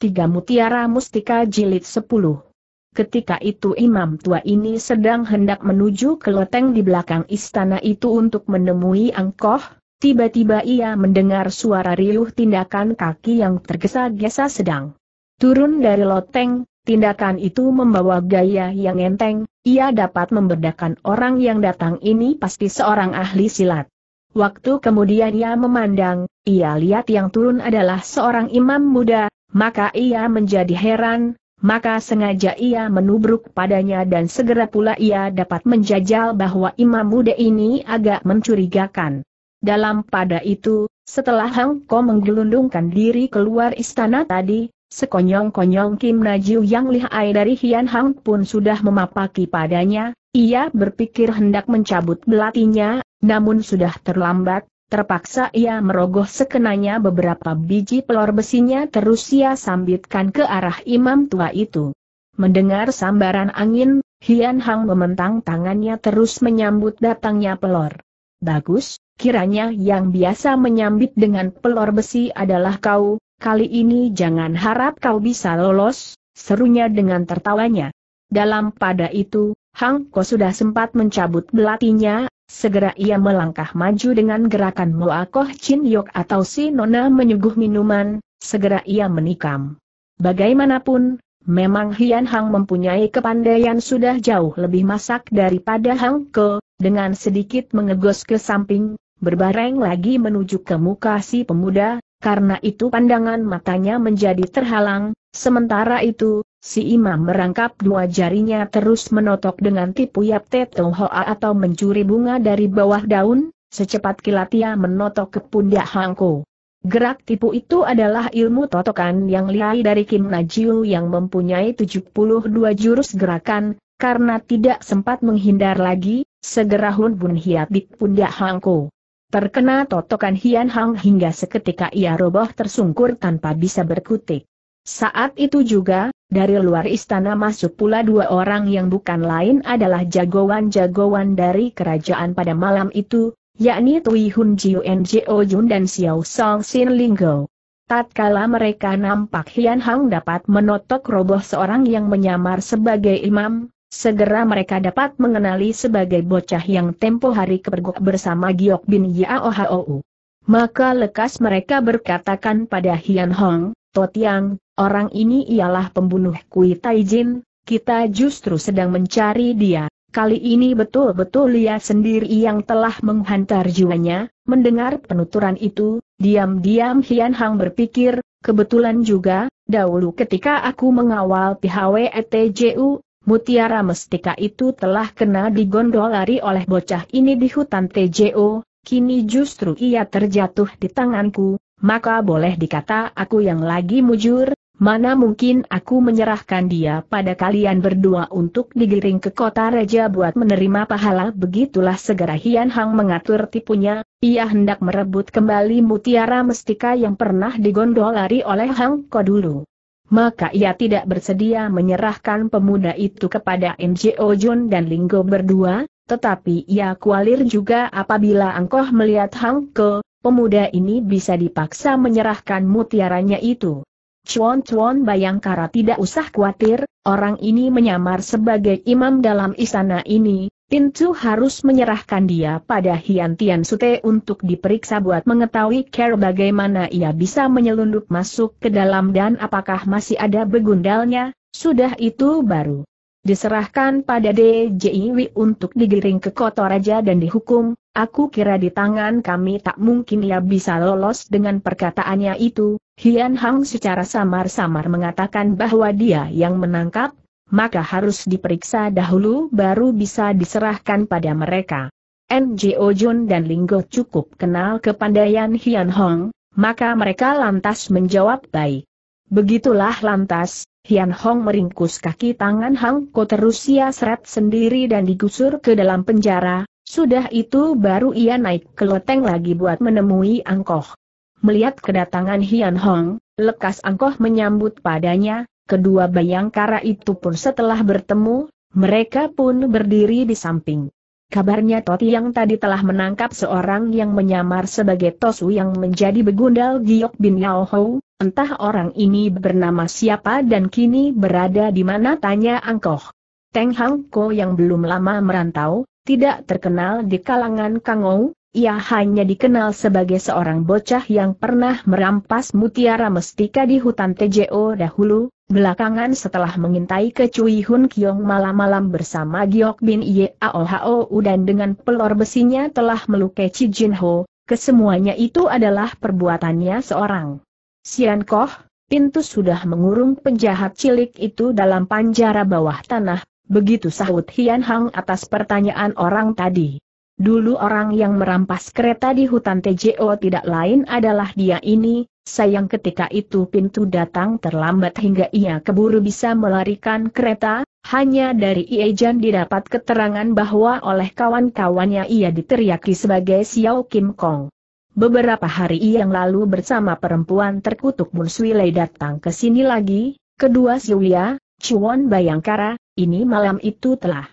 Tiga Mutiara Mustika Jilid 10 Ketika itu imam tua ini sedang hendak menuju ke loteng di belakang istana itu untuk menemui Angkoh, tiba-tiba ia mendengar suara riuh tindakan kaki yang tergesa-gesa sedang. Turun dari loteng, tindakan itu membawa gaya yang enteng, ia dapat membedakan orang yang datang ini pasti seorang ahli silat. Waktu kemudian ia memandang, ia lihat yang turun adalah seorang imam muda, maka ia menjadi heran, maka sengaja ia menubruk padanya dan segera pula ia dapat menjajal bahwa imam muda ini agak mencurigakan. Dalam pada itu, setelah Hang Ko menggelundungkan diri keluar istana tadi, sekonyong-konyong Kim Najiu yang lihai dari Hian Hang pun sudah memapaki padanya, ia berpikir hendak mencabut belatinya, namun sudah terlambat, Terpaksa ia merogoh sekenanya beberapa biji pelor besinya terus ia sambitkan ke arah imam tua itu. Mendengar sambaran angin, Hian Hang mementang tangannya terus menyambut datangnya pelor. Bagus, kiranya yang biasa menyambit dengan pelor besi adalah kau, kali ini jangan harap kau bisa lolos, serunya dengan tertawanya. Dalam pada itu, Hang Ko sudah sempat mencabut belatinya, Segera ia melangkah maju dengan gerakan Muakoh Chin Yok atau si Nona menyuguh minuman, segera ia menikam. Bagaimanapun, memang Hian Hang mempunyai kepandaian sudah jauh lebih masak daripada Hang Ke, dengan sedikit mengegos ke samping, berbareng lagi menuju ke muka si pemuda, karena itu pandangan matanya menjadi terhalang, sementara itu, Si imam merangkap dua jarinya terus menotok dengan tipu yap hoa atau mencuri bunga dari bawah daun, secepat kilat ia menotok ke pundak Hangko. Gerak tipu itu adalah ilmu totokan yang liai dari Kim Najiu yang mempunyai 72 jurus gerakan, karena tidak sempat menghindar lagi, segera Hun Bun Hiat di pundak Hangko. Terkena totokan Hian Hang hingga seketika ia roboh tersungkur tanpa bisa berkutik. Saat itu juga, dari luar istana masuk pula dua orang yang bukan lain adalah jagoan-jagoan dari kerajaan pada malam itu, yakni Tui Hun Jiu Njo Jun dan Xiao Song Sin Linggo. Tatkala mereka nampak Hian Hang dapat menotok roboh seorang yang menyamar sebagai imam, segera mereka dapat mengenali sebagai bocah yang tempo hari kepergok bersama Giok Bin Yao Hou. Maka lekas mereka berkatakan pada Hian Hong, Totiang, Orang ini ialah pembunuh Kui Taijin, kita justru sedang mencari dia. Kali ini betul-betul ia sendiri yang telah menghantar jiwanya, mendengar penuturan itu, diam-diam Hian Hang berpikir, kebetulan juga, dahulu ketika aku mengawal PHWETJU, mutiara mestika itu telah kena digondolari oleh bocah ini di hutan TJO, kini justru ia terjatuh di tanganku, maka boleh dikata aku yang lagi mujur, Mana mungkin aku menyerahkan dia pada kalian berdua untuk digiring ke kota raja buat menerima pahala begitulah segera Hian Hang mengatur tipunya, ia hendak merebut kembali mutiara mestika yang pernah digondolari oleh Hang Ko dulu. Maka ia tidak bersedia menyerahkan pemuda itu kepada MJO Jun dan Linggo berdua, tetapi ia kualir juga apabila Angkoh melihat Hang Ko, pemuda ini bisa dipaksa menyerahkan mutiaranya itu. Chuan Chuan Bayangkara tidak usah khawatir, orang ini menyamar sebagai imam dalam istana ini, Tintu harus menyerahkan dia pada Hian Tian Sute untuk diperiksa buat mengetahui care bagaimana ia bisa menyelundup masuk ke dalam dan apakah masih ada begundalnya, sudah itu baru diserahkan pada DJIW untuk digiring ke Kotoraja dan dihukum, aku kira di tangan kami tak mungkin ia bisa lolos dengan perkataannya itu, Hian Hang secara samar-samar mengatakan bahwa dia yang menangkap, maka harus diperiksa dahulu baru bisa diserahkan pada mereka. NGO Jun dan Linggo cukup kenal kepandaian Hian Hong, maka mereka lantas menjawab baik. Begitulah lantas, Hian Hong meringkus kaki tangan Hang Ko terus ia seret sendiri dan digusur ke dalam penjara, sudah itu baru ia naik ke loteng lagi buat menemui Angkoh. Melihat kedatangan Hian Hong, lekas Angkoh menyambut padanya, kedua bayangkara itu pun setelah bertemu, mereka pun berdiri di samping. Kabarnya Toti yang tadi telah menangkap seorang yang menyamar sebagai Tosu yang menjadi begundal Giok Bin Yao Hou, entah orang ini bernama siapa dan kini berada di mana tanya Angkoh. Teng Hang Ko yang belum lama merantau, tidak terkenal di kalangan Kangou, ia hanya dikenal sebagai seorang bocah yang pernah merampas mutiara mestika di hutan TJO dahulu, Belakangan setelah mengintai ke Cui Hun Kiong malam-malam bersama Giok Bin Ye Aohao dan dengan pelor besinya telah melukai Chi Jin Ho, kesemuanya itu adalah perbuatannya seorang. Sian Koh, Pintu sudah mengurung penjahat cilik itu dalam panjara bawah tanah, begitu sahut Hian Hang atas pertanyaan orang tadi. Dulu orang yang merampas kereta di hutan TJO tidak lain adalah dia ini, sayang ketika itu pintu datang terlambat hingga ia keburu bisa melarikan kereta, hanya dari Iejan didapat keterangan bahwa oleh kawan-kawannya ia diteriaki sebagai Xiao Kim Kong. Beberapa hari yang lalu bersama perempuan terkutuk Bun Lei datang ke sini lagi, kedua Siulia, Chuan Bayangkara, ini malam itu telah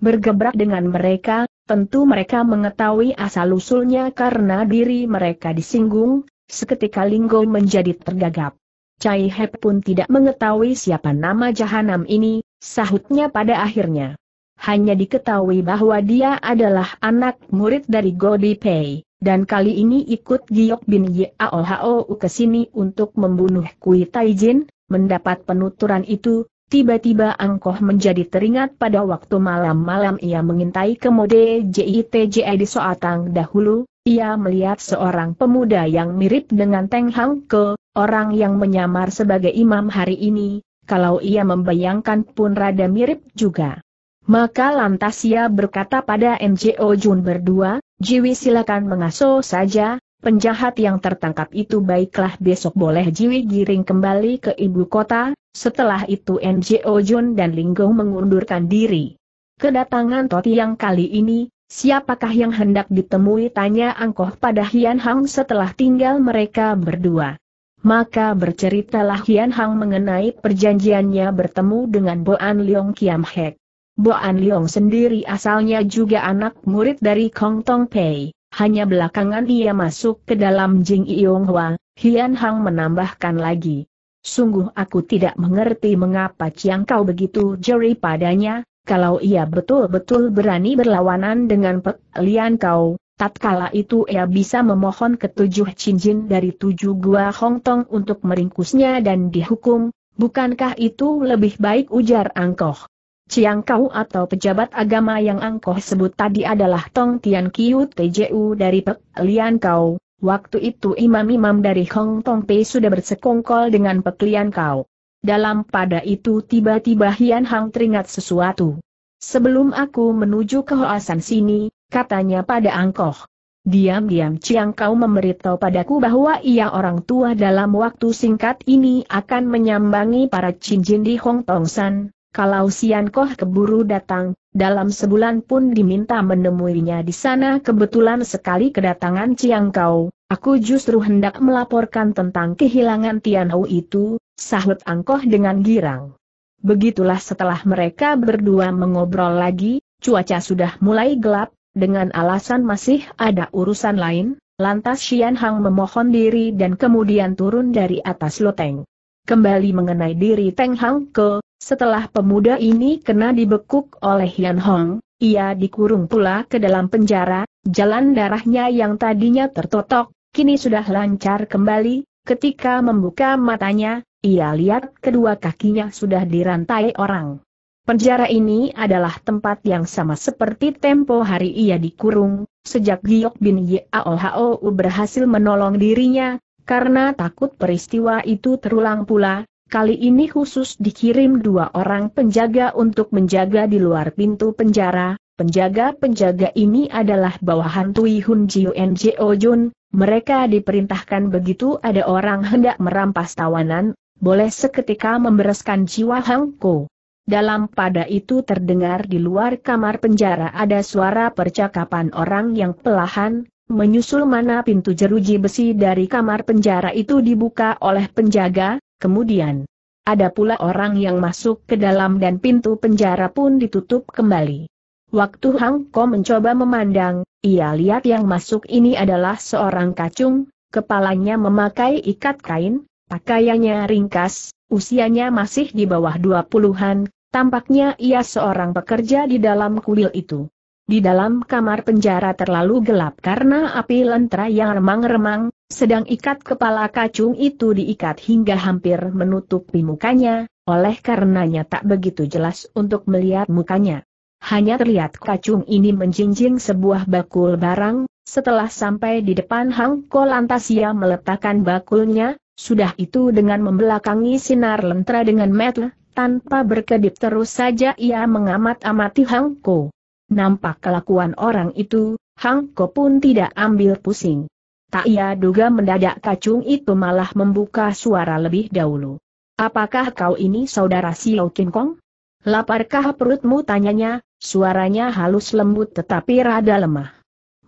bergebrak dengan mereka, Tentu mereka mengetahui asal-usulnya karena diri mereka disinggung, seketika Linggo menjadi tergagap. Cai Hep pun tidak mengetahui siapa nama jahanam ini, sahutnya pada akhirnya. Hanya diketahui bahwa dia adalah anak murid dari Godi Pei, dan kali ini ikut Giok bin Yaohou ke sini untuk membunuh Kui Taijin, mendapat penuturan itu, Tiba-tiba Angkoh menjadi teringat pada waktu malam-malam ia mengintai kemode JITJ e di Soatang dahulu, ia melihat seorang pemuda yang mirip dengan Teng Hang Ke, orang yang menyamar sebagai imam hari ini, kalau ia membayangkan pun rada mirip juga. Maka lantas ia berkata pada MJO Jun berdua, Jiwi silakan mengaso saja, penjahat yang tertangkap itu baiklah besok boleh Jiwi Giring kembali ke ibu kota, setelah itu NGO Jun dan Linggong mengundurkan diri. Kedatangan Toti yang kali ini, siapakah yang hendak ditemui tanya Angkoh pada Hian Hang setelah tinggal mereka berdua. Maka berceritalah Hian Hang mengenai perjanjiannya bertemu dengan Boan Leong Kiam Hek. Boan Leong sendiri asalnya juga anak murid dari Kong Tong Pei. Hanya belakangan ia masuk ke dalam Jing Yong Hwa, Hian Hang menambahkan lagi. Sungguh aku tidak mengerti mengapa Chiang Kau begitu jeri padanya, kalau ia betul-betul berani berlawanan dengan Pek Lian Kau, tatkala itu ia bisa memohon ketujuh cincin dari tujuh gua Hong Tong untuk meringkusnya dan dihukum, bukankah itu lebih baik ujar Angkoh? Ciang Kau atau pejabat agama yang Angkoh sebut tadi adalah Tong Tian Kiu TJU dari Pek Lian Kau. Waktu itu imam-imam dari Hong Tong Pei sudah bersekongkol dengan Pek Lian Kau. Dalam pada itu tiba-tiba Hian Hang teringat sesuatu. Sebelum aku menuju ke Hoasan sini, katanya pada Angkoh. Diam-diam Ciang Kau memberitahu padaku bahwa ia orang tua dalam waktu singkat ini akan menyambangi para cincin di Hong Tong San, kalau Sian Koh keburu datang, dalam sebulan pun diminta menemuinya di sana kebetulan sekali kedatangan Ciang Kau, aku justru hendak melaporkan tentang kehilangan Tian Hou itu, sahut Angkoh dengan girang. Begitulah setelah mereka berdua mengobrol lagi, cuaca sudah mulai gelap, dengan alasan masih ada urusan lain, lantas Xian Hang memohon diri dan kemudian turun dari atas loteng. Kembali mengenai diri Teng Hang Ke, setelah pemuda ini kena dibekuk oleh Yan Hong, ia dikurung pula ke dalam penjara, jalan darahnya yang tadinya tertotok, kini sudah lancar kembali, ketika membuka matanya, ia lihat kedua kakinya sudah dirantai orang. Penjara ini adalah tempat yang sama seperti tempo hari ia dikurung, sejak Giok bin Yaohou berhasil menolong dirinya, karena takut peristiwa itu terulang pula, Kali ini khusus dikirim dua orang penjaga untuk menjaga di luar pintu penjara. Penjaga-penjaga ini adalah bawahan Tui Hun Jiu and Jun. Mereka diperintahkan begitu ada orang hendak merampas tawanan, boleh seketika membereskan jiwa Hang Ko. Dalam pada itu terdengar di luar kamar penjara ada suara percakapan orang yang pelahan, Menyusul mana pintu jeruji besi dari kamar penjara itu dibuka oleh penjaga, kemudian ada pula orang yang masuk ke dalam dan pintu penjara pun ditutup kembali. Waktu Hang Ko mencoba memandang, ia lihat yang masuk ini adalah seorang kacung, kepalanya memakai ikat kain, pakaiannya ringkas, usianya masih di bawah dua puluhan, tampaknya ia seorang pekerja di dalam kuil itu. Di dalam kamar penjara terlalu gelap karena api lentera yang remang-remang, sedang ikat kepala kacung itu diikat hingga hampir menutupi mukanya, oleh karenanya tak begitu jelas untuk melihat mukanya. Hanya terlihat kacung ini menjinjing sebuah bakul barang, setelah sampai di depan Hang Ko lantas ia meletakkan bakulnya, sudah itu dengan membelakangi sinar lentera dengan metel, tanpa berkedip terus saja ia mengamat-amati Hang Ko. Nampak kelakuan orang itu, Hang Ko pun tidak ambil pusing. Tak ia duga mendadak kacung itu malah membuka suara lebih dahulu. Apakah kau ini saudara Xiao Kin Kong? Laparkah perutmu tanyanya, suaranya halus lembut tetapi rada lemah.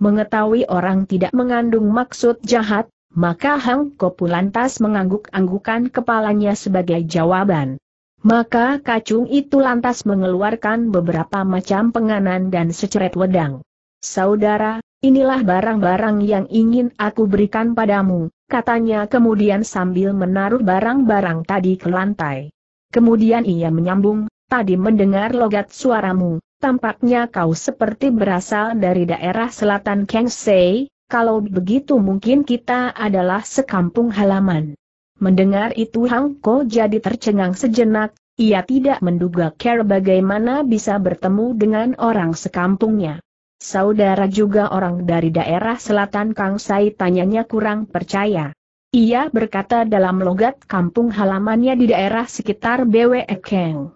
Mengetahui orang tidak mengandung maksud jahat, maka Hang pun lantas mengangguk-anggukan kepalanya sebagai jawaban. Maka kacung itu lantas mengeluarkan beberapa macam penganan dan seceret wedang. Saudara, inilah barang-barang yang ingin aku berikan padamu, katanya kemudian sambil menaruh barang-barang tadi ke lantai. Kemudian ia menyambung, tadi mendengar logat suaramu, tampaknya kau seperti berasal dari daerah selatan Kengsei, kalau begitu mungkin kita adalah sekampung halaman. Mendengar itu Hang Ko jadi tercengang sejenak, ia tidak menduga Care bagaimana bisa bertemu dengan orang sekampungnya. Saudara juga orang dari daerah selatan Kang Sai tanyanya kurang percaya. Ia berkata dalam logat kampung halamannya di daerah sekitar BWE Keng.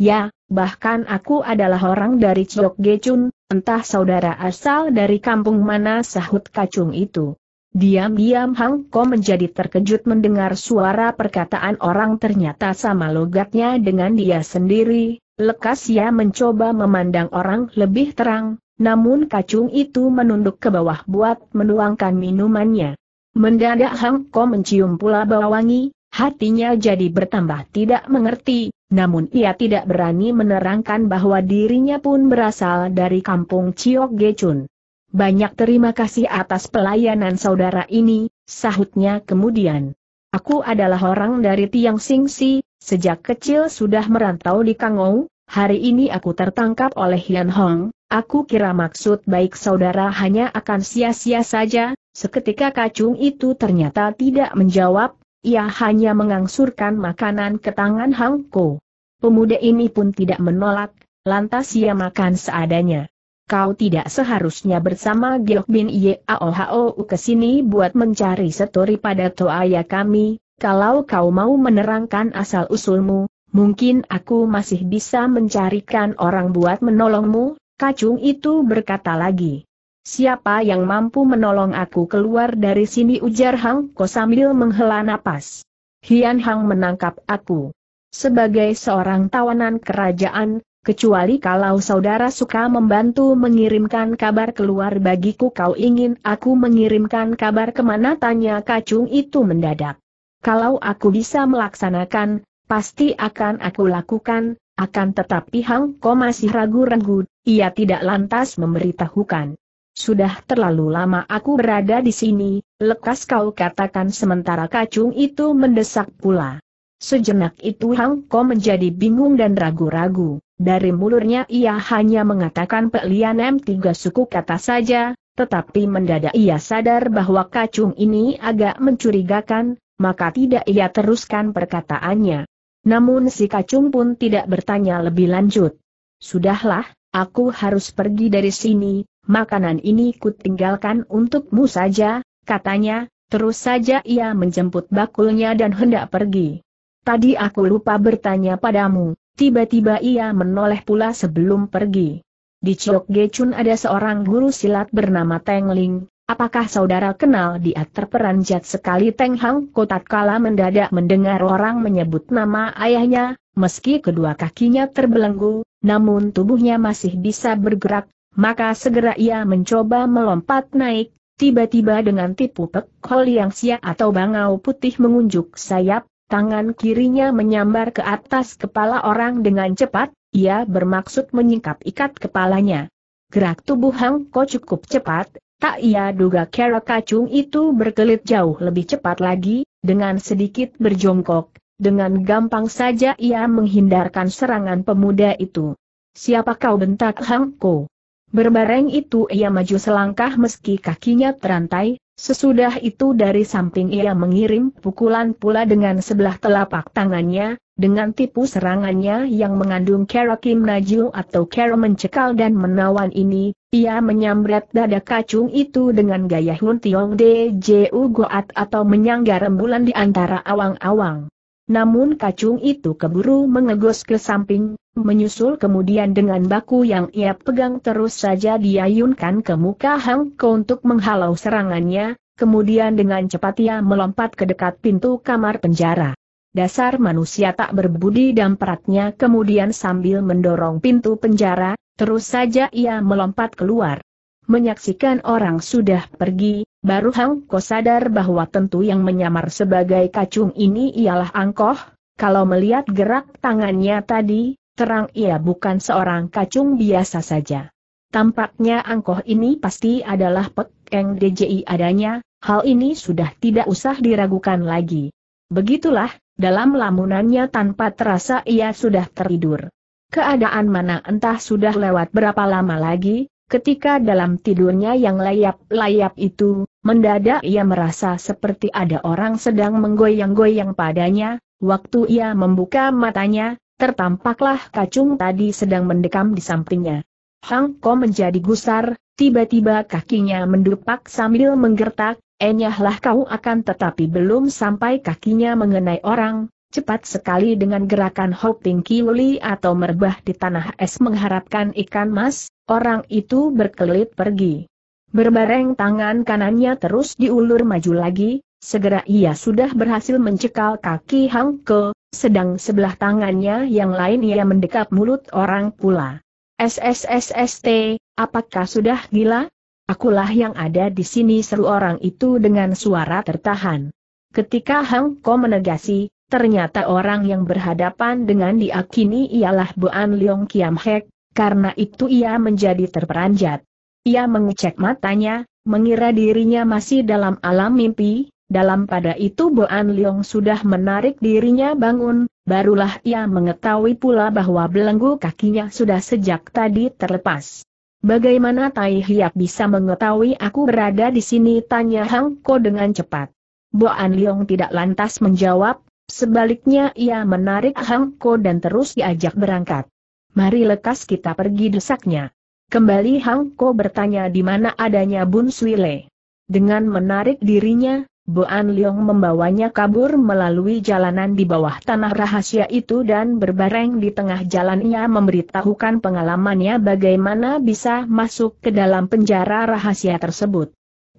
Ya, bahkan aku adalah orang dari Chok Gechun, entah saudara asal dari kampung mana sahut kacung itu. Diam-diam Hang Ko menjadi terkejut mendengar suara perkataan orang ternyata sama logatnya dengan dia sendiri, lekas ia mencoba memandang orang lebih terang, namun kacung itu menunduk ke bawah buat menuangkan minumannya. Mendadak Hang Ko mencium pula bau wangi, hatinya jadi bertambah tidak mengerti, namun ia tidak berani menerangkan bahwa dirinya pun berasal dari kampung Chiok Gechun. Banyak terima kasih atas pelayanan saudara ini, sahutnya kemudian. Aku adalah orang dari Tiang Singsi, sejak kecil sudah merantau di Kangou, hari ini aku tertangkap oleh Hian Hong, aku kira maksud baik saudara hanya akan sia-sia saja, seketika kacung itu ternyata tidak menjawab, ia hanya mengangsurkan makanan ke tangan Hang Ko. Pemuda ini pun tidak menolak, lantas ia makan seadanya kau tidak seharusnya bersama Giok bin Yeaohou ke sini buat mencari setori pada toaya kami, kalau kau mau menerangkan asal-usulmu, mungkin aku masih bisa mencarikan orang buat menolongmu, kacung itu berkata lagi. Siapa yang mampu menolong aku keluar dari sini ujar Hang Ko sambil menghela napas. Hian Hang menangkap aku. Sebagai seorang tawanan kerajaan, kecuali kalau saudara suka membantu mengirimkan kabar keluar bagiku kau ingin aku mengirimkan kabar kemana tanya kacung itu mendadak. Kalau aku bisa melaksanakan, pasti akan aku lakukan, akan tetapi Hang Ko masih ragu-ragu, ia tidak lantas memberitahukan. Sudah terlalu lama aku berada di sini, lekas kau katakan sementara kacung itu mendesak pula. Sejenak itu Hang Ko menjadi bingung dan ragu-ragu. Dari mulurnya ia hanya mengatakan pelian M3 suku kata saja, tetapi mendadak ia sadar bahwa kacung ini agak mencurigakan, maka tidak ia teruskan perkataannya. Namun si kacung pun tidak bertanya lebih lanjut. Sudahlah, aku harus pergi dari sini, makanan ini kutinggalkan untukmu saja, katanya, terus saja ia menjemput bakulnya dan hendak pergi. Tadi aku lupa bertanya padamu, Tiba-tiba ia menoleh pula sebelum pergi. Di Chok Gechun ada seorang guru silat bernama Teng Ling, apakah saudara kenal dia terperanjat sekali Teng Hang Kotat kala mendadak mendengar orang menyebut nama ayahnya, meski kedua kakinya terbelenggu, namun tubuhnya masih bisa bergerak, maka segera ia mencoba melompat naik, tiba-tiba dengan tipu pek yang siap atau bangau putih mengunjuk sayap, Tangan kirinya menyambar ke atas kepala orang dengan cepat, ia bermaksud menyingkap ikat kepalanya. Gerak tubuh Hang Ko cukup cepat, tak ia duga kera kacung itu berkelit jauh lebih cepat lagi, dengan sedikit berjongkok, dengan gampang saja ia menghindarkan serangan pemuda itu. Siapa kau bentak Hang Ko? Berbareng itu ia maju selangkah meski kakinya terantai, sesudah itu dari samping ia mengirim pukulan pula dengan sebelah telapak tangannya, dengan tipu serangannya yang mengandung kera kim naju atau kera mencekal dan menawan ini, ia menyamret dada kacung itu dengan gaya Hun Tiong De Goat atau menyangga rembulan di antara awang-awang. Namun kacung itu keburu mengegos ke samping, menyusul kemudian dengan baku yang ia pegang terus saja diayunkan ke muka Hang Ko untuk menghalau serangannya, kemudian dengan cepat ia melompat ke dekat pintu kamar penjara. Dasar manusia tak berbudi dan peratnya kemudian sambil mendorong pintu penjara, terus saja ia melompat keluar. Menyaksikan orang sudah pergi, Baru Hang Ko sadar bahwa tentu yang menyamar sebagai kacung ini ialah Angkoh, kalau melihat gerak tangannya tadi, terang ia bukan seorang kacung biasa saja. Tampaknya Angkoh ini pasti adalah Pek DJI adanya, hal ini sudah tidak usah diragukan lagi. Begitulah, dalam lamunannya tanpa terasa ia sudah tertidur. Keadaan mana entah sudah lewat berapa lama lagi, ketika dalam tidurnya yang layap-layap itu, Mendadak ia merasa seperti ada orang sedang menggoyang-goyang padanya, waktu ia membuka matanya, tertampaklah kacung tadi sedang mendekam di sampingnya. Hang Ko menjadi gusar, tiba-tiba kakinya mendupak sambil menggertak, enyahlah kau akan tetapi belum sampai kakinya mengenai orang, cepat sekali dengan gerakan hopping kiuli atau merbah di tanah es mengharapkan ikan mas, orang itu berkelit pergi. Berbareng tangan kanannya terus diulur maju lagi, segera ia sudah berhasil mencekal kaki Hang Ke, sedang sebelah tangannya yang lain ia mendekap mulut orang pula. SSSST, apakah sudah gila? Akulah yang ada di sini seru orang itu dengan suara tertahan. Ketika Hang Ko menegasi, ternyata orang yang berhadapan dengan diakini ialah ialah An Leong Kiam Hek, karena itu ia menjadi terperanjat. Ia mengecek matanya, mengira dirinya masih dalam alam mimpi, dalam pada itu Boan Leong sudah menarik dirinya bangun, barulah ia mengetahui pula bahwa belenggu kakinya sudah sejak tadi terlepas. Bagaimana Tai Hiap bisa mengetahui aku berada di sini? Tanya Hang Ko dengan cepat. Boan Leong tidak lantas menjawab, sebaliknya ia menarik Hang Ko dan terus diajak berangkat. Mari lekas kita pergi desaknya. Kembali Hang Ko bertanya di mana adanya Bun Sui Le. Dengan menarik dirinya, An Leong membawanya kabur melalui jalanan di bawah tanah rahasia itu dan berbareng di tengah jalannya memberitahukan pengalamannya bagaimana bisa masuk ke dalam penjara rahasia tersebut.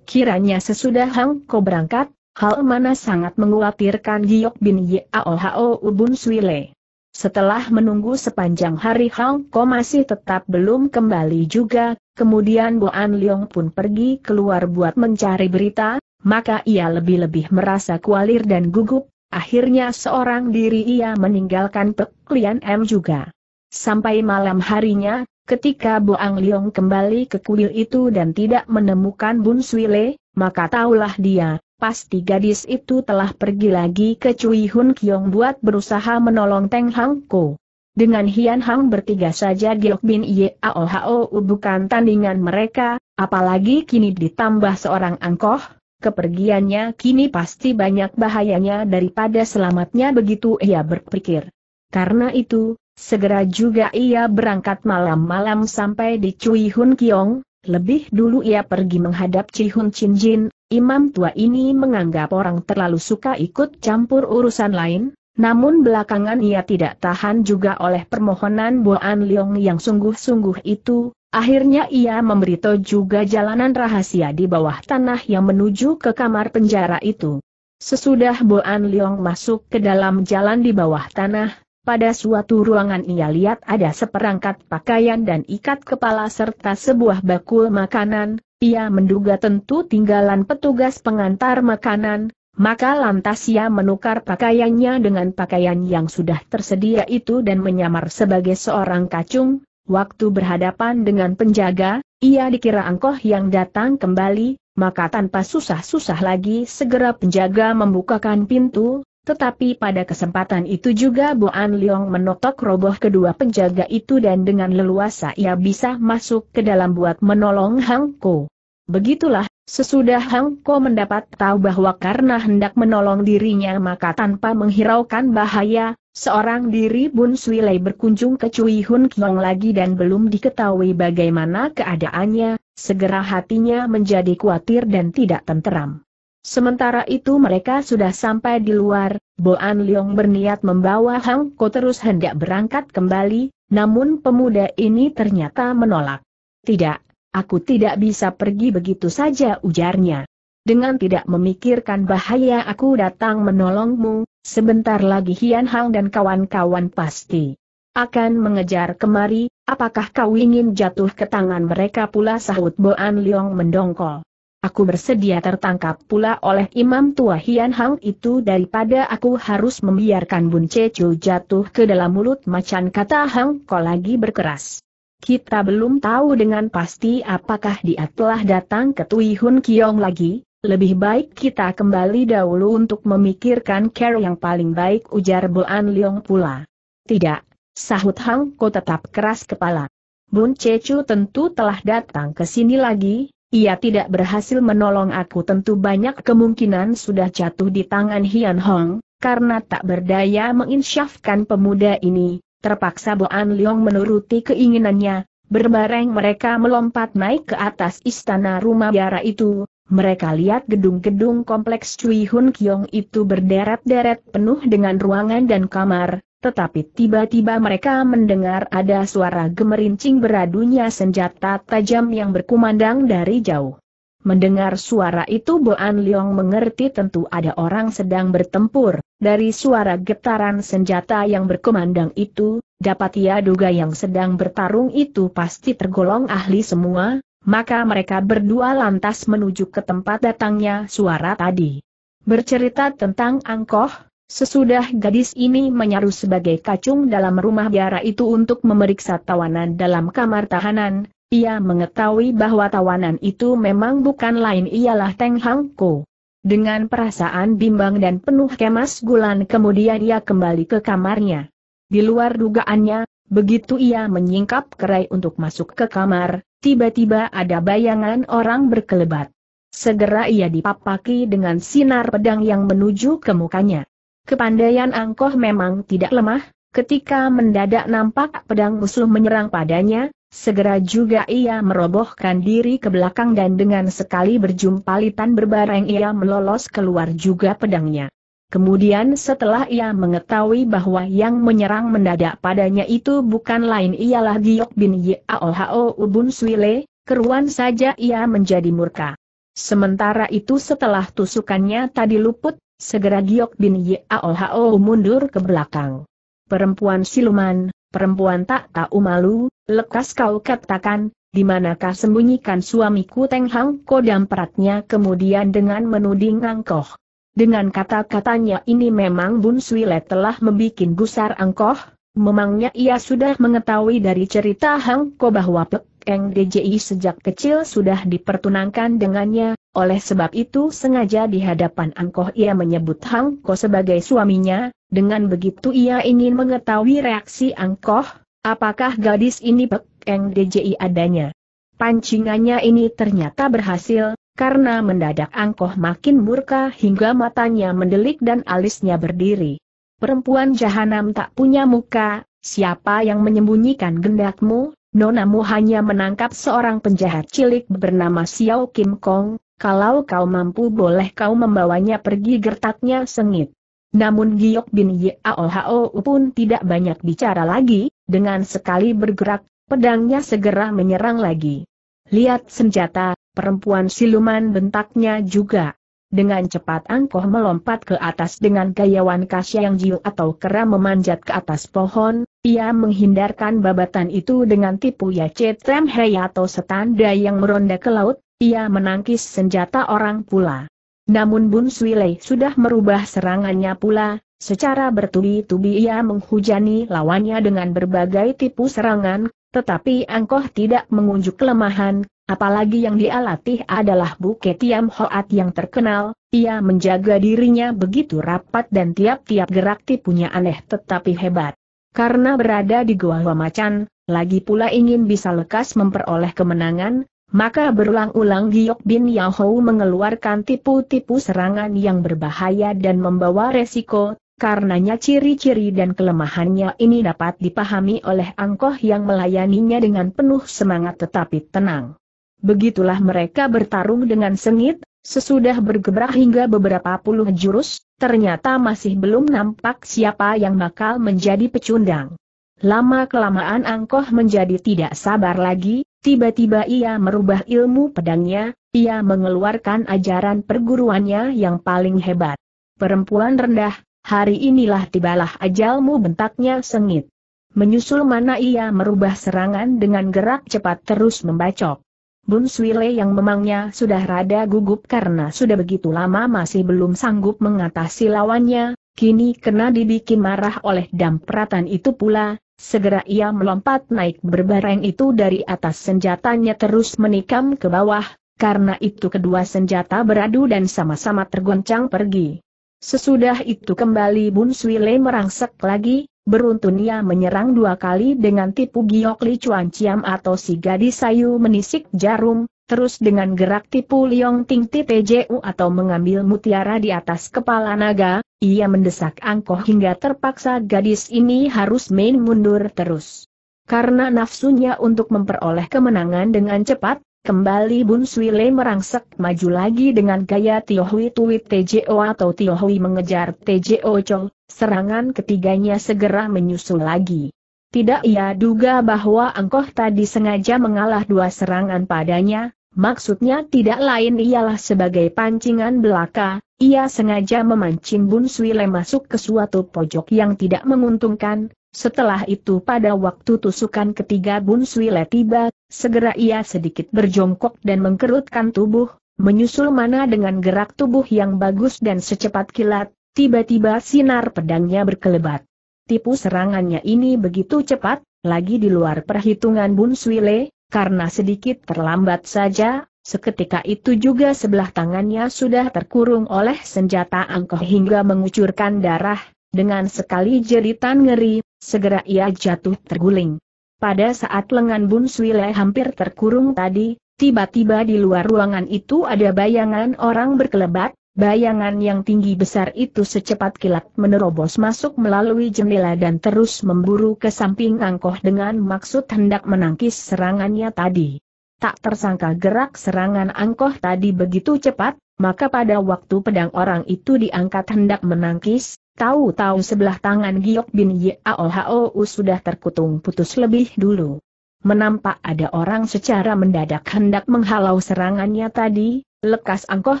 Kiranya sesudah Hang Ko berangkat, hal mana sangat mengkhawatirkan Giok bin Yao Hao Sui Le. Setelah menunggu sepanjang hari Hang Ko masih tetap belum kembali juga, kemudian Boan Leong pun pergi keluar buat mencari berita, maka ia lebih-lebih merasa kualir dan gugup, akhirnya seorang diri ia meninggalkan Pek Lian M juga. Sampai malam harinya, ketika Boang Leong kembali ke kuil itu dan tidak menemukan Bun Sui Le, maka taulah dia, Pasti gadis itu telah pergi lagi ke Cui Hun Kiong buat berusaha menolong Teng Hang Ko. Dengan Hian Hang bertiga saja Giok Bin Yao Hao bukan tandingan mereka, apalagi kini ditambah seorang angkoh, kepergiannya kini pasti banyak bahayanya daripada selamatnya begitu ia berpikir. Karena itu, segera juga ia berangkat malam-malam sampai di Cui Hun Kiong, lebih dulu ia pergi menghadap Cihun Jin, imam tua ini menganggap orang terlalu suka ikut campur urusan lain, namun belakangan ia tidak tahan juga oleh permohonan Boan Leong yang sungguh-sungguh itu, akhirnya ia memberitahu juga jalanan rahasia di bawah tanah yang menuju ke kamar penjara itu. Sesudah Boan Leong masuk ke dalam jalan di bawah tanah, pada suatu ruangan ia lihat ada seperangkat pakaian dan ikat kepala serta sebuah bakul makanan, ia menduga tentu tinggalan petugas pengantar makanan, maka lantas ia menukar pakaiannya dengan pakaian yang sudah tersedia itu dan menyamar sebagai seorang kacung, waktu berhadapan dengan penjaga, ia dikira angkoh yang datang kembali, maka tanpa susah-susah lagi segera penjaga membukakan pintu, tetapi pada kesempatan itu juga Boan Leong menotok roboh kedua penjaga itu dan dengan leluasa ia bisa masuk ke dalam buat menolong Hang Ko. Begitulah, sesudah Hang Ko mendapat tahu bahwa karena hendak menolong dirinya maka tanpa menghiraukan bahaya, seorang diri Bun Sui Lei berkunjung ke Cui Hun Kiong lagi dan belum diketahui bagaimana keadaannya, segera hatinya menjadi khawatir dan tidak tenteram. Sementara itu mereka sudah sampai di luar, Boan Leong berniat membawa Hang Ko terus hendak berangkat kembali, namun pemuda ini ternyata menolak. Tidak, aku tidak bisa pergi begitu saja ujarnya. Dengan tidak memikirkan bahaya aku datang menolongmu, sebentar lagi Hian Hang dan kawan-kawan pasti akan mengejar kemari, apakah kau ingin jatuh ke tangan mereka pula sahut Boan Leong mendongkol. Aku bersedia tertangkap pula oleh imam tua Hian Hang itu daripada aku harus membiarkan Bun Cecu jatuh ke dalam mulut macan kata Hang Ko lagi berkeras. Kita belum tahu dengan pasti apakah dia telah datang ke Tui Hun Kiong lagi, lebih baik kita kembali dahulu untuk memikirkan care yang paling baik ujar An Leong pula. Tidak, sahut Hang Ko tetap keras kepala. Bun Cecu tentu telah datang ke sini lagi, ia tidak berhasil menolong aku tentu banyak kemungkinan sudah jatuh di tangan Hian Hong, karena tak berdaya menginsyafkan pemuda ini, terpaksa Boan Leong menuruti keinginannya, Berbareng mereka melompat naik ke atas istana rumah biara itu, mereka lihat gedung-gedung kompleks Cui Hun Kiong itu berderet-deret penuh dengan ruangan dan kamar, tetapi tiba-tiba mereka mendengar ada suara gemerincing beradunya senjata tajam yang berkumandang dari jauh. Mendengar suara itu Boan Leong mengerti tentu ada orang sedang bertempur, dari suara getaran senjata yang berkumandang itu, dapat ia duga yang sedang bertarung itu pasti tergolong ahli semua, maka mereka berdua lantas menuju ke tempat datangnya suara tadi. Bercerita tentang angkoh, Sesudah gadis ini menyaruh sebagai kacung dalam rumah biara itu untuk memeriksa tawanan dalam kamar tahanan, ia mengetahui bahwa tawanan itu memang bukan lain ialah Teng Hang Ko. Dengan perasaan bimbang dan penuh kemas gulan kemudian ia kembali ke kamarnya. Di luar dugaannya, begitu ia menyingkap kerai untuk masuk ke kamar, tiba-tiba ada bayangan orang berkelebat. Segera ia dipapaki dengan sinar pedang yang menuju ke mukanya. Kepandaian Angkoh memang tidak lemah, ketika mendadak nampak pedang musuh menyerang padanya, segera juga ia merobohkan diri ke belakang dan dengan sekali berjumpa berjumpalitan berbareng ia melolos keluar juga pedangnya. Kemudian setelah ia mengetahui bahwa yang menyerang mendadak padanya itu bukan lain ialah Giok bin Yaohao Ubun Swile, keruan saja ia menjadi murka. Sementara itu setelah tusukannya tadi luput, Segera Giok Bin Yao Hao mundur ke belakang. Perempuan siluman, perempuan tak tahu malu, lekas kau katakan, di manakah sembunyikan suamiku Teng Hang Kodam peratnya kemudian dengan menuding angkoh. Dengan kata-katanya ini memang Bun Le telah membuat gusar angkoh, memangnya ia sudah mengetahui dari cerita Hang Ko bahwa Pek Eng DJI sejak kecil sudah dipertunangkan dengannya, oleh sebab itu sengaja di hadapan Angkoh ia menyebut Hang Ko sebagai suaminya, dengan begitu ia ingin mengetahui reaksi Angkoh, apakah gadis ini Pek Eng DJI adanya. Pancingannya ini ternyata berhasil, karena mendadak Angkoh makin murka hingga matanya mendelik dan alisnya berdiri. Perempuan jahanam tak punya muka, siapa yang menyembunyikan gendakmu, Nona mu hanya menangkap seorang penjahat cilik bernama Xiao Kim Kong, kalau kau mampu boleh kau membawanya pergi gertaknya sengit. Namun Giok bin Yaohao pun tidak banyak bicara lagi, dengan sekali bergerak, pedangnya segera menyerang lagi. Lihat senjata, perempuan siluman bentaknya juga. Dengan cepat angkoh melompat ke atas dengan gayawan Kasyang Jiu atau kera memanjat ke atas pohon, ia menghindarkan babatan itu dengan tipu ya cetrem Hei atau setanda yang meronda ke laut, ia menangkis senjata orang pula. Namun Bun Swilei sudah merubah serangannya pula, secara bertubi-tubi ia menghujani lawannya dengan berbagai tipu serangan, tetapi angkoh tidak mengunjuk kelemahan, Apalagi yang dia latih adalah Buke Tiam Hoat yang terkenal, ia menjaga dirinya begitu rapat dan tiap-tiap gerak tipunya aneh tetapi hebat. Karena berada di Goa Macan, lagi pula ingin bisa lekas memperoleh kemenangan, maka berulang-ulang Giok Bin Yahou mengeluarkan tipu-tipu serangan yang berbahaya dan membawa resiko, karenanya ciri-ciri dan kelemahannya ini dapat dipahami oleh Angkoh yang melayaninya dengan penuh semangat tetapi tenang. Begitulah mereka bertarung dengan sengit, sesudah bergebrak hingga beberapa puluh jurus, ternyata masih belum nampak siapa yang bakal menjadi pecundang. Lama-kelamaan Angkoh menjadi tidak sabar lagi, tiba-tiba ia merubah ilmu pedangnya, ia mengeluarkan ajaran perguruannya yang paling hebat. Perempuan rendah, hari inilah tibalah ajalmu bentaknya sengit. Menyusul mana ia merubah serangan dengan gerak cepat terus membacok. Bun Swile yang memangnya sudah rada gugup karena sudah begitu lama masih belum sanggup mengatasi lawannya, kini kena dibikin marah oleh dampratan itu pula, segera ia melompat naik berbareng itu dari atas senjatanya terus menikam ke bawah, karena itu kedua senjata beradu dan sama-sama tergoncang pergi. Sesudah itu kembali Bun Swile merangsek lagi, Beruntun ia menyerang dua kali dengan tipu giok Li Chuan Ciam atau si gadis sayu menisik jarum, terus dengan gerak tipu Liong Ting TPJU atau mengambil mutiara di atas kepala naga, ia mendesak angkoh hingga terpaksa gadis ini harus main mundur terus. Karena nafsunya untuk memperoleh kemenangan dengan cepat, Kembali Bun Sui Le merangsek maju lagi dengan gaya Tiohui Tuit TJO atau Tiohui mengejar TJO Chong, serangan ketiganya segera menyusul lagi. Tidak ia duga bahwa Angkoh tadi sengaja mengalah dua serangan padanya, maksudnya tidak lain ialah sebagai pancingan belaka, ia sengaja memancing Bun Sui Le masuk ke suatu pojok yang tidak menguntungkan, setelah itu pada waktu tusukan ketiga Bun Suile tiba, segera ia sedikit berjongkok dan mengkerutkan tubuh, menyusul mana dengan gerak tubuh yang bagus dan secepat kilat, tiba-tiba sinar pedangnya berkelebat. Tipu serangannya ini begitu cepat, lagi di luar perhitungan Bun Suile, karena sedikit terlambat saja, seketika itu juga sebelah tangannya sudah terkurung oleh senjata angkoh hingga mengucurkan darah, dengan sekali jeritan ngeri, segera ia jatuh terguling. Pada saat lengan Bun Swile hampir terkurung tadi, tiba-tiba di luar ruangan itu ada bayangan orang berkelebat, bayangan yang tinggi besar itu secepat kilat menerobos masuk melalui jendela dan terus memburu ke samping angkoh dengan maksud hendak menangkis serangannya tadi. Tak tersangka gerak serangan angkoh tadi begitu cepat, maka pada waktu pedang orang itu diangkat hendak menangkis, Tahu-tahu sebelah tangan Giok Bin Yao sudah terkutung putus lebih dulu. Menampak ada orang secara mendadak hendak menghalau serangannya tadi, lekas angkoh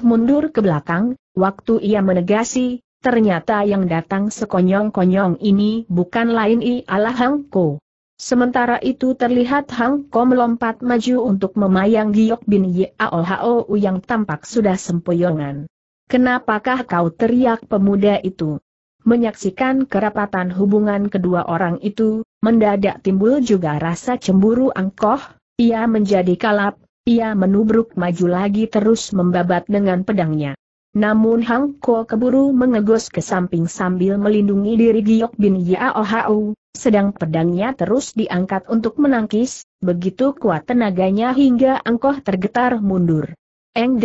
mundur ke belakang, waktu ia menegasi, ternyata yang datang sekonyong-konyong ini bukan lain ialah Hang Ko. Sementara itu terlihat Hang Ko melompat maju untuk memayang Giok Bin Yao yang tampak sudah sempoyongan. Kenapakah kau teriak pemuda itu? Menyaksikan kerapatan hubungan kedua orang itu, mendadak timbul juga rasa cemburu angkoh, ia menjadi kalap, ia menubruk maju lagi terus membabat dengan pedangnya. Namun Hang Ko keburu mengegos ke samping sambil melindungi diri Giok bin Yaohau, sedang pedangnya terus diangkat untuk menangkis, begitu kuat tenaganya hingga angkoh tergetar mundur. Eng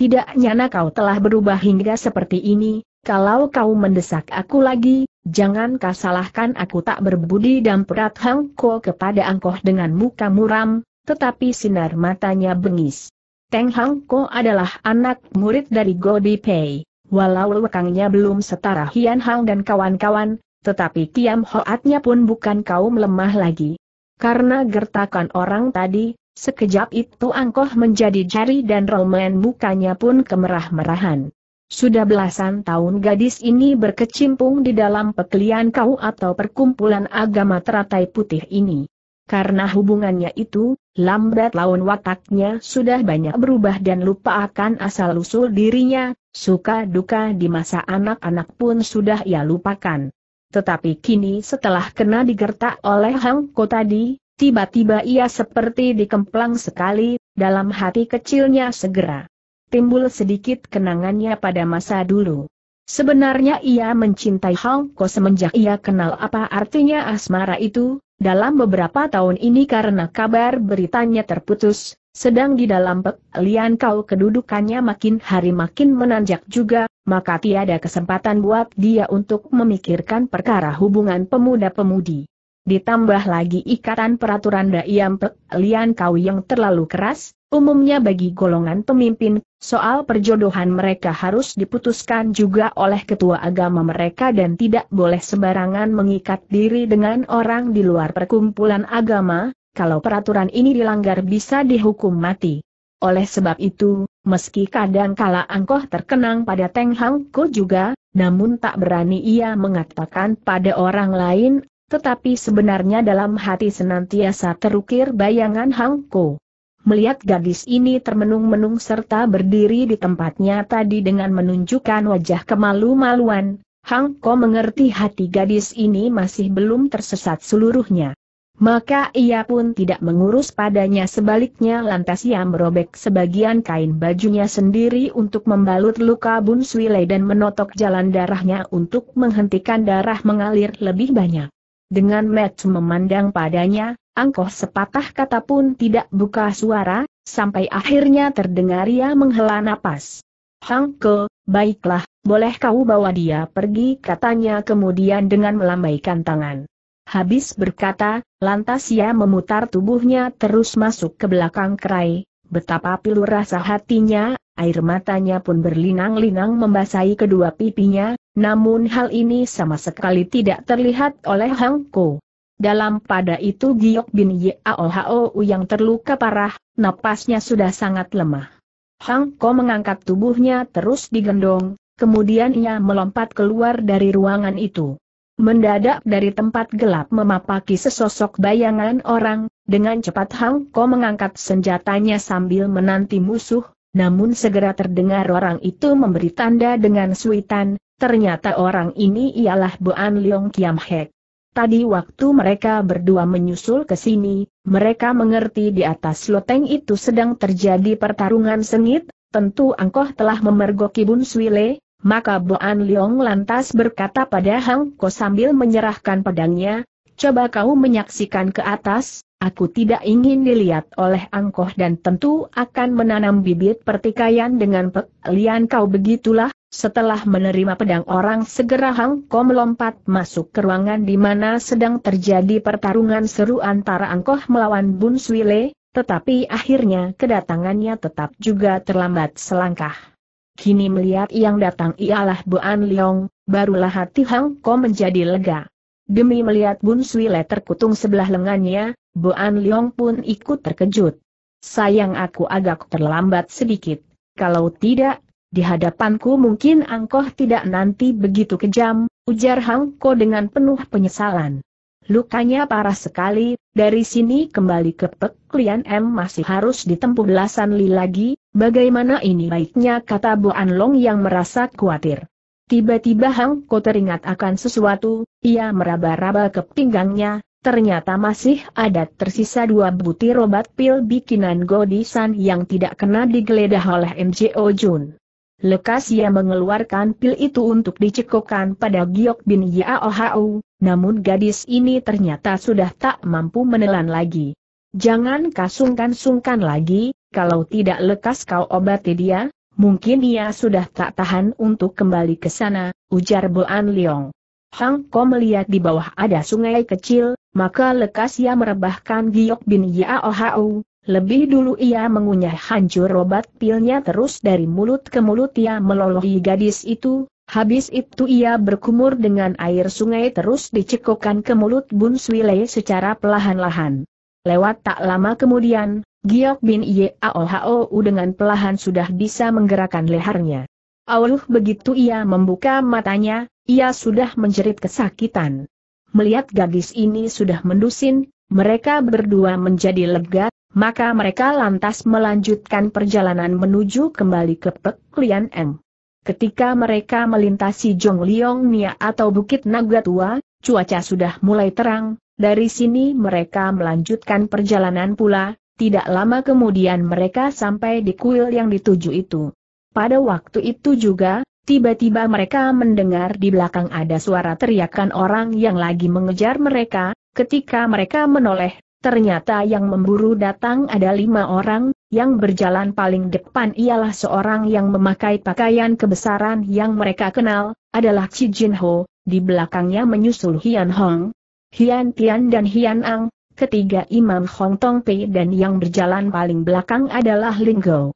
tidak nyana kau telah berubah hingga seperti ini, kalau kau mendesak aku lagi, jangan kau salahkan aku tak berbudi dan perat hangko kepada angkoh dengan muka muram, tetapi sinar matanya bengis. Teng Hangko adalah anak murid dari Godi Pei. Walau lekangnya belum setara Hian Hang dan kawan-kawan, tetapi Tiam Hoatnya pun bukan kaum lemah lagi. Karena gertakan orang tadi, sekejap itu angkoh menjadi jari dan romen mukanya pun kemerah-merahan. Sudah belasan tahun gadis ini berkecimpung di dalam pekelian kau atau perkumpulan agama teratai putih ini. Karena hubungannya itu, lambat laun wataknya sudah banyak berubah dan lupa akan asal-usul dirinya, suka duka di masa anak-anak pun sudah ia lupakan. Tetapi kini setelah kena digertak oleh Hang Ko tadi, tiba-tiba ia seperti dikemplang sekali, dalam hati kecilnya segera timbul sedikit kenangannya pada masa dulu. Sebenarnya ia mencintai Hong Ko semenjak ia kenal apa artinya asmara itu, dalam beberapa tahun ini karena kabar beritanya terputus, sedang di dalam lian kau kedudukannya makin hari makin menanjak juga, maka tiada kesempatan buat dia untuk memikirkan perkara hubungan pemuda-pemudi. Ditambah lagi ikatan peraturan Dayam Pek Lian Kau yang terlalu keras, umumnya bagi golongan pemimpin, soal perjodohan mereka harus diputuskan juga oleh ketua agama mereka dan tidak boleh sembarangan mengikat diri dengan orang di luar perkumpulan agama, kalau peraturan ini dilanggar bisa dihukum mati. Oleh sebab itu, meski kadang kala angkoh terkenang pada Teng Hang Ko juga, namun tak berani ia mengatakan pada orang lain tetapi sebenarnya dalam hati senantiasa terukir bayangan Hang Ko. Melihat gadis ini termenung-menung serta berdiri di tempatnya tadi dengan menunjukkan wajah kemalu-maluan, Hang Ko mengerti hati gadis ini masih belum tersesat seluruhnya. Maka ia pun tidak mengurus padanya sebaliknya lantas ia merobek sebagian kain bajunya sendiri untuk membalut luka Bun Swile dan menotok jalan darahnya untuk menghentikan darah mengalir lebih banyak. Dengan Matt memandang padanya, angkoh sepatah kata pun tidak buka suara, sampai akhirnya terdengar ia menghela napas. Hang Ke, baiklah, boleh kau bawa dia pergi katanya kemudian dengan melambaikan tangan. Habis berkata, lantas ia memutar tubuhnya terus masuk ke belakang kerai, betapa pilu rasa hatinya, air matanya pun berlinang-linang membasahi kedua pipinya, namun hal ini sama sekali tidak terlihat oleh Hang Ko. Dalam pada itu Giok bin Yaohou yang terluka parah, napasnya sudah sangat lemah. Hang Ko mengangkat tubuhnya terus digendong, kemudian ia melompat keluar dari ruangan itu. Mendadak dari tempat gelap memapaki sesosok bayangan orang, dengan cepat Hang Ko mengangkat senjatanya sambil menanti musuh, namun segera terdengar orang itu memberi tanda dengan suitan, Ternyata orang ini ialah Boan Leong Kiam Hek. Tadi waktu mereka berdua menyusul ke sini, mereka mengerti di atas loteng itu sedang terjadi pertarungan sengit, tentu Angkoh telah memergoki Bun Swile, maka Boan Leong lantas berkata pada Hang Ko sambil menyerahkan pedangnya, coba kau menyaksikan ke atas, aku tidak ingin dilihat oleh Angkoh dan tentu akan menanam bibit pertikaian dengan Pek kau begitulah, setelah menerima pedang orang segera Hang Ko melompat masuk ke ruangan di mana sedang terjadi pertarungan seru antara Angkoh melawan Bun Sui Le. tetapi akhirnya kedatangannya tetap juga terlambat selangkah. Kini melihat yang datang ialah An Leong, barulah hati Hang Ko menjadi lega. Demi melihat Bun Sui Le terkutung sebelah lengannya, An Leong pun ikut terkejut. Sayang aku agak terlambat sedikit, kalau tidak di hadapanku mungkin angkoh tidak nanti begitu kejam, ujar Hangko dengan penuh penyesalan. Lukanya parah sekali, dari sini kembali ke Peklian M masih harus ditempuh belasan li lagi, bagaimana ini baiknya kata Bu Anlong yang merasa khawatir. Tiba-tiba Hang Ko teringat akan sesuatu, ia meraba-raba ke pinggangnya, ternyata masih ada tersisa dua butir obat pil bikinan Godisan yang tidak kena digeledah oleh MJO Jun. Lekas ia mengeluarkan pil itu untuk dicekokkan pada Giok bin Yaohau, namun gadis ini ternyata sudah tak mampu menelan lagi. Jangan kasungkan-sungkan lagi, kalau tidak lekas kau obati dia, mungkin ia sudah tak tahan untuk kembali ke sana, ujar Boan Leong. Hang Ko melihat di bawah ada sungai kecil, maka lekas ia merebahkan Giok bin Yaohau, lebih dulu ia mengunyah hancur obat pilnya terus dari mulut ke mulut ia melolohi gadis itu, habis itu ia berkumur dengan air sungai terus dicekokkan ke mulut Bun Swile secara pelahan lahan Lewat tak lama kemudian, Giok Bin Yeaohou dengan pelahan sudah bisa menggerakkan lehernya. Auluh begitu ia membuka matanya, ia sudah menjerit kesakitan. Melihat gadis ini sudah mendusin, mereka berdua menjadi lega, maka mereka lantas melanjutkan perjalanan menuju kembali ke Pek Lian Eng. Ketika mereka melintasi Liong Nia atau Bukit Naga Tua, cuaca sudah mulai terang, dari sini mereka melanjutkan perjalanan pula, tidak lama kemudian mereka sampai di kuil yang dituju itu. Pada waktu itu juga, tiba-tiba mereka mendengar di belakang ada suara teriakan orang yang lagi mengejar mereka, ketika mereka menoleh, Ternyata yang memburu datang ada lima orang, yang berjalan paling depan ialah seorang yang memakai pakaian kebesaran yang mereka kenal, adalah Chi Jin Ho, di belakangnya menyusul Hian Hong, Hian Tian dan Hian Ang, ketiga Imam Hong Tong Pei dan yang berjalan paling belakang adalah Ling Go.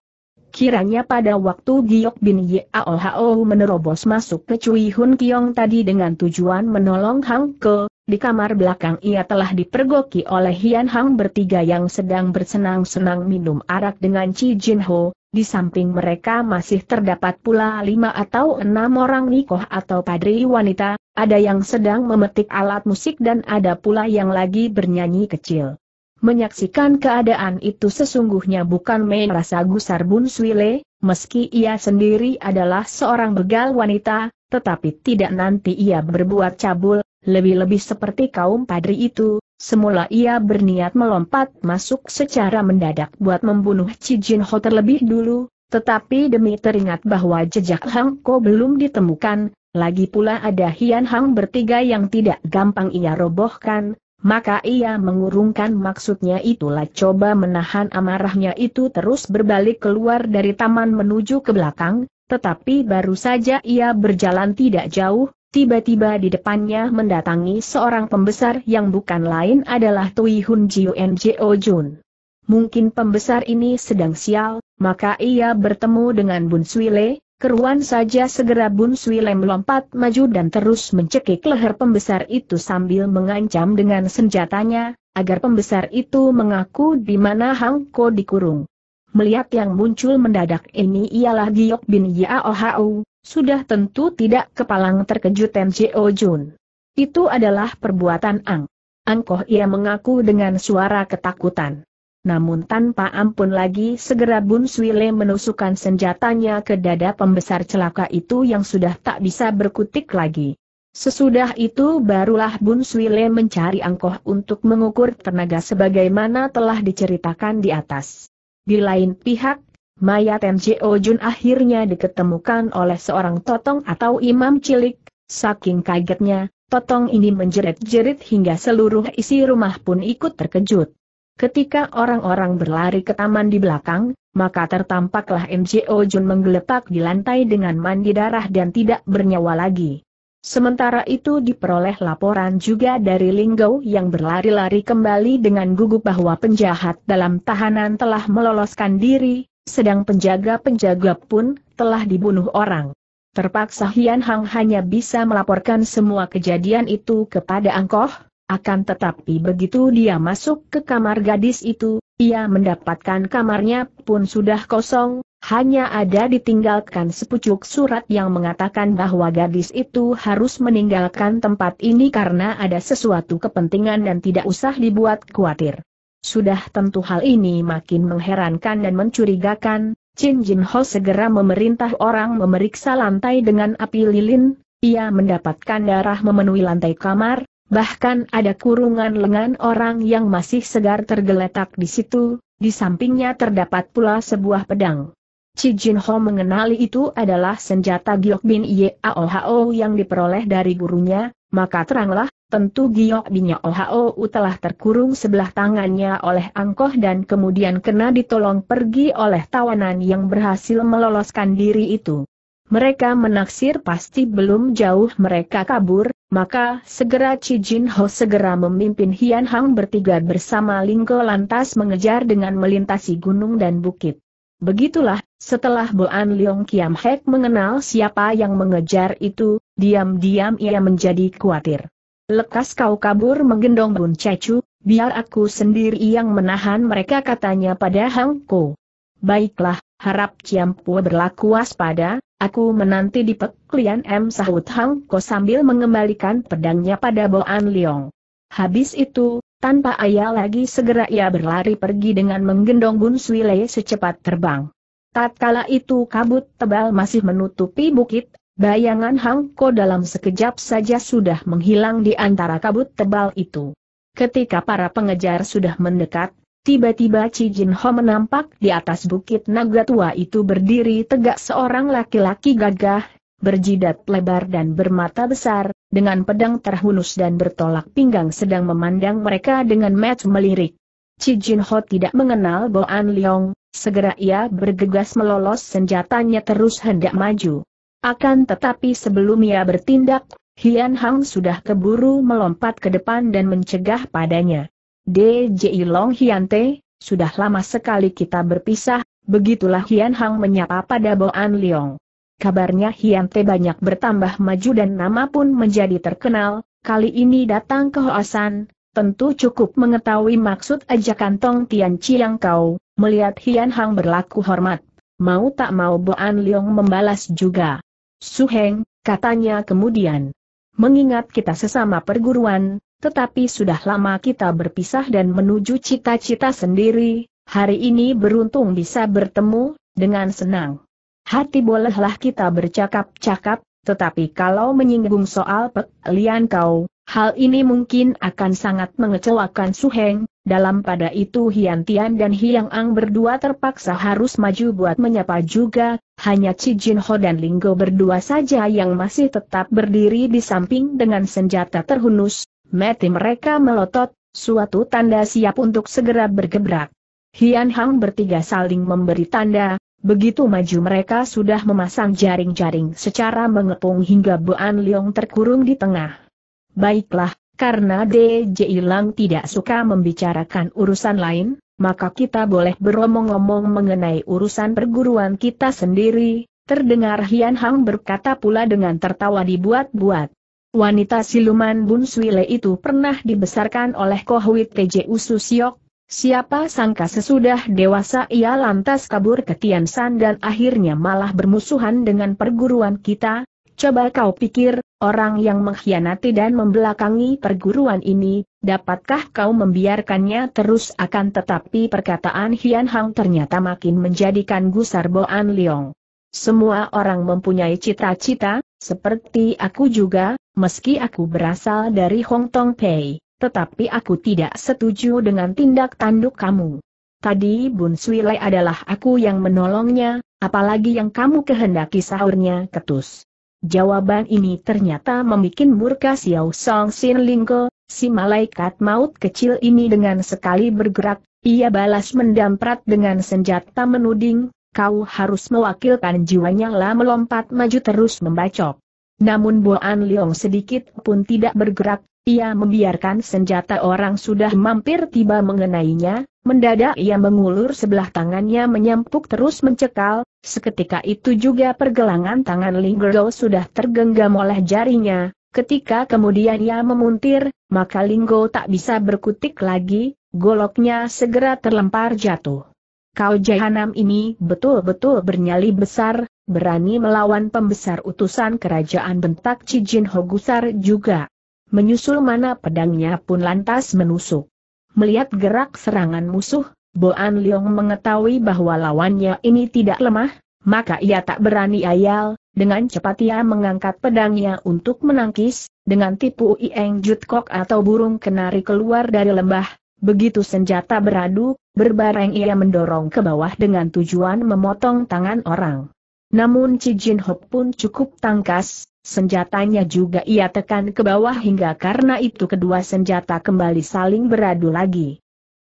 Kiranya pada waktu Giok Bin Yao Hao menerobos masuk ke Cui Hun Kiong tadi dengan tujuan menolong Hang Ke, di kamar belakang ia telah dipergoki oleh Hian Hang bertiga yang sedang bersenang-senang minum arak dengan Chi Jin Ho, di samping mereka masih terdapat pula lima atau enam orang nikoh atau padri wanita, ada yang sedang memetik alat musik dan ada pula yang lagi bernyanyi kecil. Menyaksikan keadaan itu sesungguhnya bukan main rasa gusar Bun Swile, meski ia sendiri adalah seorang begal wanita, tetapi tidak nanti ia berbuat cabul, lebih-lebih seperti kaum padri itu, semula ia berniat melompat masuk secara mendadak buat membunuh Cijin Jin Ho terlebih dulu, tetapi demi teringat bahwa jejak Hang Ko belum ditemukan, lagi pula ada Hian Hang bertiga yang tidak gampang ia robohkan, maka ia mengurungkan maksudnya itulah coba menahan amarahnya itu terus berbalik keluar dari taman menuju ke belakang, tetapi baru saja ia berjalan tidak jauh, Tiba-tiba di depannya mendatangi seorang pembesar yang bukan lain adalah Tui Hun Jiu Njo Jun. Mungkin pembesar ini sedang sial, maka ia bertemu dengan Bun Suile, keruan saja segera Bun Suile melompat maju dan terus mencekik leher pembesar itu sambil mengancam dengan senjatanya, agar pembesar itu mengaku di mana Hang Ko dikurung. Melihat yang muncul mendadak ini ialah Giok bin Yaohau, Hau, sudah tentu tidak kepalang terkejut Tem Jun. Itu adalah perbuatan Ang. Angkoh ia mengaku dengan suara ketakutan. Namun tanpa ampun lagi segera Bun Swile menusukkan senjatanya ke dada pembesar celaka itu yang sudah tak bisa berkutik lagi. Sesudah itu barulah Bun Swile mencari angkoh untuk mengukur tenaga sebagaimana telah diceritakan di atas. Di lain pihak, Mayat NCO Jun akhirnya diketemukan oleh seorang totong atau imam cilik, saking kagetnya, totong ini menjerit-jerit hingga seluruh isi rumah pun ikut terkejut. Ketika orang-orang berlari ke taman di belakang, maka tertampaklah MJO Jun menggeletak di lantai dengan mandi darah dan tidak bernyawa lagi. Sementara itu diperoleh laporan juga dari Linggau yang berlari-lari kembali dengan gugup bahwa penjahat dalam tahanan telah meloloskan diri, sedang penjaga-penjaga pun telah dibunuh orang. Terpaksa Hian Hang hanya bisa melaporkan semua kejadian itu kepada Angkoh, akan tetapi begitu dia masuk ke kamar gadis itu, ia mendapatkan kamarnya pun sudah kosong, hanya ada ditinggalkan sepucuk surat yang mengatakan bahwa gadis itu harus meninggalkan tempat ini karena ada sesuatu kepentingan dan tidak usah dibuat khawatir. Sudah tentu hal ini makin mengherankan dan mencurigakan, Chin Jin Ho segera memerintah orang memeriksa lantai dengan api lilin, ia mendapatkan darah memenuhi lantai kamar, bahkan ada kurungan lengan orang yang masih segar tergeletak di situ, di sampingnya terdapat pula sebuah pedang. Chi Jin Ho mengenali itu adalah senjata Giok Bin Yeaohao yang diperoleh dari gurunya, maka teranglah, Tentu Giok Binyo Ohao telah terkurung sebelah tangannya oleh angkoh dan kemudian kena ditolong pergi oleh tawanan yang berhasil meloloskan diri itu. Mereka menaksir pasti belum jauh mereka kabur, maka segera Chi Jin Ho segera memimpin Hian Hang bertiga bersama Linggo lantas mengejar dengan melintasi gunung dan bukit. Begitulah, setelah An Leong Kiam Hek mengenal siapa yang mengejar itu, diam-diam ia menjadi khawatir. Lekas kau kabur menggendong Bun Cecu, biar aku sendiri yang menahan mereka katanya pada Hang Ko. Baiklah, harap Ciampu berlaku waspada, aku menanti di peklian M sahut Hang Ko sambil mengembalikan pedangnya pada Boan Leong. Habis itu, tanpa ayah lagi segera ia berlari pergi dengan menggendong Bun Swile secepat terbang. Tatkala itu kabut tebal masih menutupi bukit, Bayangan Hang Ko dalam sekejap saja sudah menghilang di antara kabut tebal itu. Ketika para pengejar sudah mendekat, tiba-tiba Chi Jin Ho menampak di atas bukit naga tua itu berdiri tegak seorang laki-laki gagah, berjidat lebar dan bermata besar, dengan pedang terhunus dan bertolak pinggang sedang memandang mereka dengan mata melirik. Chi Jin Ho tidak mengenal Bo An Liong, segera ia bergegas melolos senjatanya terus hendak maju. Akan tetapi sebelum ia bertindak, Hian Hang sudah keburu melompat ke depan dan mencegah padanya. DJI Long Hian Te, sudah lama sekali kita berpisah, begitulah Hian Hang menyapa pada Boan Leong. Kabarnya Hian Te banyak bertambah maju dan nama pun menjadi terkenal, kali ini datang ke Hoasan, tentu cukup mengetahui maksud ajakan Tong Tian Chiang kau, melihat Hian Hang berlaku hormat. Mau tak mau Boan Leong membalas juga. Suheng, katanya kemudian. Mengingat kita sesama perguruan, tetapi sudah lama kita berpisah dan menuju cita-cita sendiri, hari ini beruntung bisa bertemu, dengan senang. Hati bolehlah kita bercakap-cakap, tetapi kalau menyinggung soal peklian kau, hal ini mungkin akan sangat mengecewakan Suheng, dalam pada itu Hian Tian dan Hiang Ang berdua terpaksa harus maju buat menyapa juga, hanya cijin Jin Ho dan Linggo berdua saja yang masih tetap berdiri di samping dengan senjata terhunus, mati mereka melotot, suatu tanda siap untuk segera bergebrak. Hian Hang bertiga saling memberi tanda, begitu maju mereka sudah memasang jaring-jaring secara mengepung hingga Bu An Leong terkurung di tengah. Baiklah, karena DJ Ilang tidak suka membicarakan urusan lain, maka kita boleh beromong-omong mengenai urusan perguruan kita sendiri, terdengar Hian Hang berkata pula dengan tertawa dibuat-buat. Wanita siluman Bun Swile itu pernah dibesarkan oleh Kohwit TJ Ususiok, siapa sangka sesudah dewasa ia lantas kabur ke Tian San dan akhirnya malah bermusuhan dengan perguruan kita, Coba kau pikir, orang yang mengkhianati dan membelakangi perguruan ini, dapatkah kau membiarkannya terus akan tetapi perkataan Hian Hang ternyata makin menjadikan gusar Boan Leong. Semua orang mempunyai cita-cita, seperti aku juga, meski aku berasal dari Hong Tong Pei, tetapi aku tidak setuju dengan tindak tanduk kamu. Tadi Bun Sui Lai adalah aku yang menolongnya, apalagi yang kamu kehendaki sahurnya ketus. Jawaban ini ternyata membuat murka Xiao Song Sin Lingko, si malaikat maut kecil ini dengan sekali bergerak, ia balas mendamprat dengan senjata menuding, kau harus mewakilkan jiwanya lah melompat maju terus membacok. Namun Boan Leong sedikit pun tidak bergerak, ia membiarkan senjata orang sudah mampir tiba mengenainya, mendadak ia mengulur sebelah tangannya menyampuk terus mencekal, seketika itu juga pergelangan tangan Linggo sudah tergenggam oleh jarinya, ketika kemudian ia memuntir, maka Linggo tak bisa berkutik lagi, goloknya segera terlempar jatuh. Kau jahanam ini betul-betul bernyali besar, berani melawan pembesar utusan kerajaan bentak Cijin Hogusar juga. Menyusul mana pedangnya pun lantas menusuk. Melihat gerak serangan musuh, Boan Leong mengetahui bahwa lawannya ini tidak lemah, maka ia tak berani ayal, dengan cepat ia mengangkat pedangnya untuk menangkis, dengan tipu Ieng Jutkok atau burung kenari keluar dari lembah, begitu senjata beradu, berbareng ia mendorong ke bawah dengan tujuan memotong tangan orang. Namun Cijin Hop pun cukup tangkas, Senjatanya juga ia tekan ke bawah hingga karena itu kedua senjata kembali saling beradu lagi.